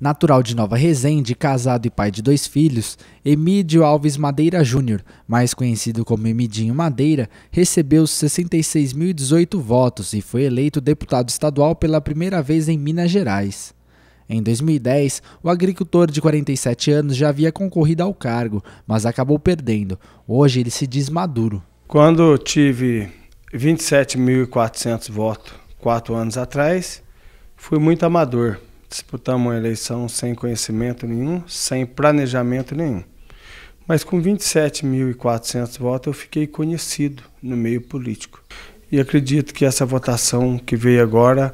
Natural de Nova Resende, casado e pai de dois filhos, Emídio Alves Madeira Júnior, mais conhecido como Emidinho Madeira, recebeu 66.018 votos e foi eleito deputado estadual pela primeira vez em Minas Gerais. Em 2010, o agricultor de 47 anos já havia concorrido ao cargo, mas acabou perdendo. Hoje ele se diz maduro. Quando tive 27.400 votos quatro anos atrás, fui muito amador disputamos uma eleição sem conhecimento nenhum, sem planejamento nenhum. Mas com 27.400 votos eu fiquei conhecido no meio político. E acredito que essa votação que veio agora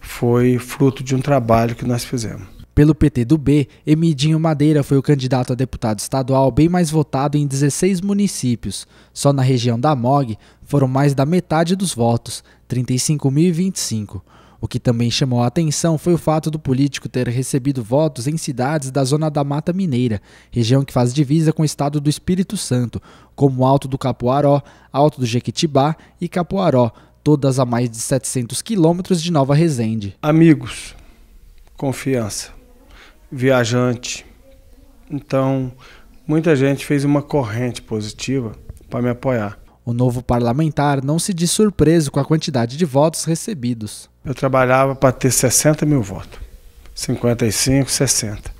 foi fruto de um trabalho que nós fizemos. Pelo PT do B, Emidinho Madeira foi o candidato a deputado estadual bem mais votado em 16 municípios. Só na região da MOG foram mais da metade dos votos, 35.025. O que também chamou a atenção foi o fato do político ter recebido votos em cidades da zona da Mata Mineira, região que faz divisa com o estado do Espírito Santo, como Alto do Capuaró, Alto do Jequitibá e Capuaró, todas a mais de 700 quilômetros de Nova Resende. Amigos, confiança, viajante. Então, muita gente fez uma corrente positiva para me apoiar. O novo parlamentar não se diz surpreso com a quantidade de votos recebidos. Eu trabalhava para ter 60 mil votos, 55, 60.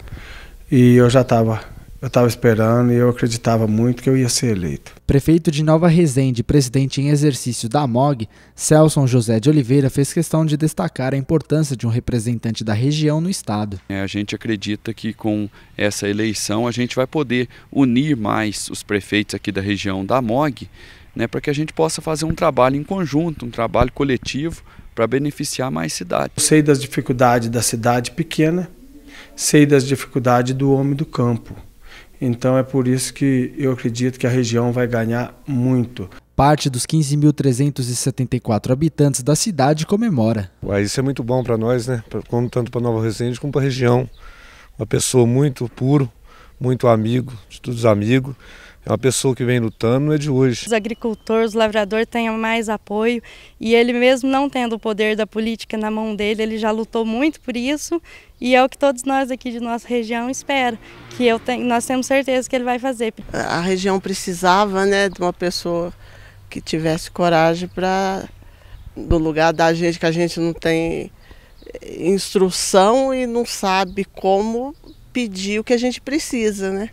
E eu já estava eu estava esperando e eu acreditava muito que eu ia ser eleito. Prefeito de Nova Resende, presidente em exercício da MOG, Celson José de Oliveira fez questão de destacar a importância de um representante da região no estado. É, a gente acredita que com essa eleição a gente vai poder unir mais os prefeitos aqui da região da MOG né, para que a gente possa fazer um trabalho em conjunto, um trabalho coletivo para beneficiar mais cidades. Sei das dificuldades da cidade pequena, sei das dificuldades do homem do campo. Então é por isso que eu acredito que a região vai ganhar muito. Parte dos 15.374 habitantes da cidade comemora. Ué, isso é muito bom para nós, né? Como tanto para Nova Resende como para a região. Uma pessoa muito puro, muito amigo, de todos amigos. É uma pessoa que vem lutando, não é de hoje. Os agricultores, os lavradores tenham mais apoio e ele mesmo não tendo o poder da política na mão dele, ele já lutou muito por isso e é o que todos nós aqui de nossa região esperam. que eu tenho, nós temos certeza que ele vai fazer. A região precisava né, de uma pessoa que tivesse coragem para, do lugar da gente, que a gente não tem instrução e não sabe como pedir o que a gente precisa, né?